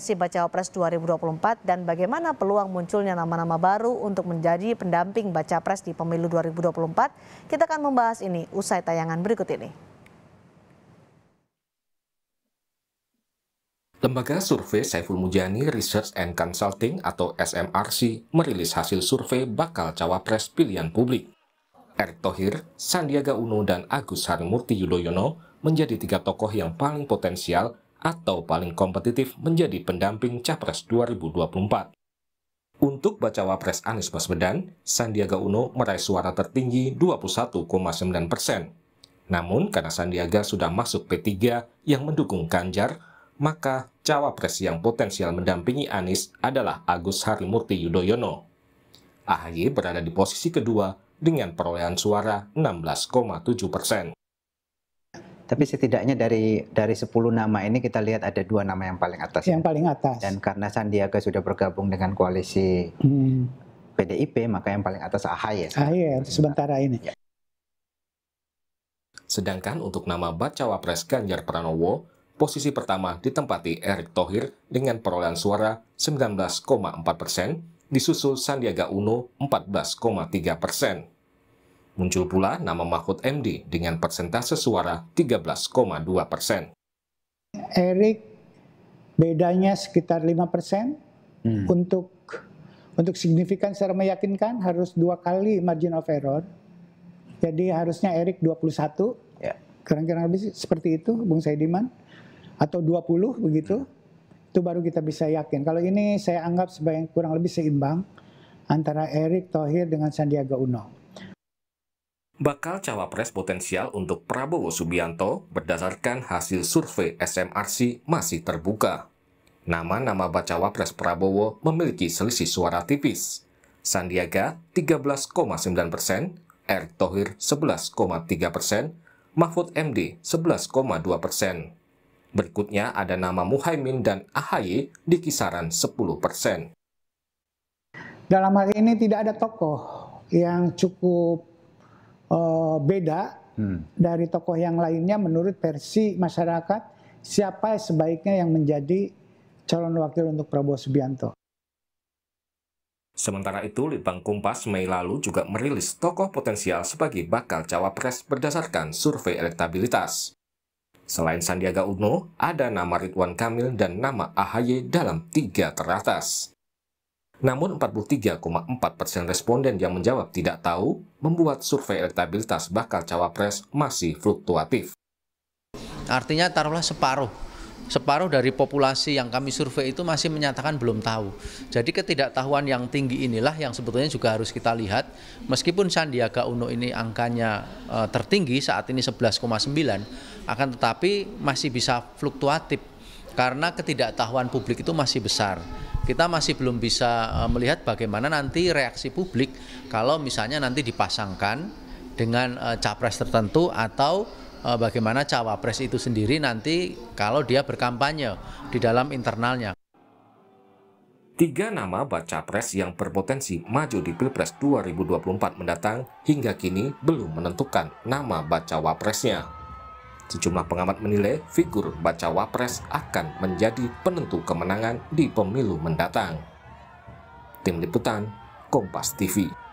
bacawa pres 2024 dan bagaimana peluang munculnya nama-nama baru untuk menjadi pendamping baca pres di pemilu 2024? Kita akan membahas ini usai tayangan berikut ini. Lembaga Survei Saiful Mujani Research and Consulting atau SMRC merilis hasil survei bakal cawapres pilihan publik. Erick Thohir, Sandiaga Uno, dan Agus Harimurti Yudhoyono menjadi tiga tokoh yang paling potensial atau paling kompetitif menjadi pendamping Capres 2024. Untuk bacawa pres Anies Baswedan, Sandiaga Uno meraih suara tertinggi 21,9 persen. Namun, karena Sandiaga sudah masuk P3 yang mendukung Ganjar, maka cawapres yang potensial mendampingi Anies adalah Agus Harimurti Yudhoyono. AHY berada di posisi kedua dengan perolehan suara 16,7 persen. Tapi setidaknya dari dari 10 nama ini kita lihat ada dua nama yang paling atas. Ya. Yang paling atas. Dan karena Sandiaga sudah bergabung dengan koalisi hmm. PDIP, maka yang paling atas AHY. Ya. AHY sementara ini. Ya. Sedangkan untuk nama bacawa pres Ganjar Pranowo, posisi pertama ditempati Erick Thohir dengan perolehan suara 19,4 persen, disusul Sandiaga Uno 14,3 persen. Muncul pula nama Mahfud MD dengan persentase suara 13,2 persen. Erik bedanya sekitar 5 persen hmm. untuk untuk signifikan secara meyakinkan harus dua kali margin of error. Jadi harusnya Erik 21. Kira-kira lebih seperti itu Bung Saidiman atau 20 begitu. Hmm. Itu baru kita bisa yakin. Kalau ini saya anggap sebagai kurang lebih seimbang antara Erik Thohir dengan Sandiaga Uno bakal cawapres potensial untuk Prabowo Subianto berdasarkan hasil survei SMRC masih terbuka. Nama-nama bacawa pres Prabowo memiliki selisih suara tipis. Sandiaga 13,9 persen, Erick Thohir 11,3 persen, Mahfud MD 11,2 persen. Berikutnya ada nama Muhaimin dan AHY di kisaran 10 persen. Dalam hal ini tidak ada tokoh yang cukup uh, beda hmm. dari tokoh yang lainnya menurut versi masyarakat siapa sebaiknya yang menjadi calon wakil untuk Prabowo Subianto. Sementara itu, Litbang Kumpas Mei lalu juga merilis tokoh potensial sebagai bakal cawapres berdasarkan survei elektabilitas. Selain Sandiaga Uno, ada nama Ridwan Kamil dan nama AHY dalam tiga teratas. Namun 43,4 persen responden yang menjawab tidak tahu membuat survei elektabilitas bakal cawapres masih fluktuatif. Artinya taruhlah separuh. Separuh dari populasi yang kami survei itu masih menyatakan belum tahu. Jadi ketidaktahuan yang tinggi inilah yang sebetulnya juga harus kita lihat. Meskipun Sandiaga Uno ini angkanya eh, tertinggi saat ini 11,9, akan tetapi masih bisa fluktuatif karena ketidaktahuan publik itu masih besar. Kita masih belum bisa e, melihat bagaimana nanti reaksi publik kalau misalnya nanti dipasangkan dengan e, capres tertentu atau e, bagaimana cawapres itu sendiri nanti kalau dia berkampanye di dalam internalnya. Tiga nama baca pres yang berpotensi maju di Pilpres 2024 mendatang hingga kini belum menentukan nama baca wapresnya. Sejumlah pengamat menilai figur baca Wapres akan menjadi penentu kemenangan di pemilu mendatang. Tim Liputan, Kompas TV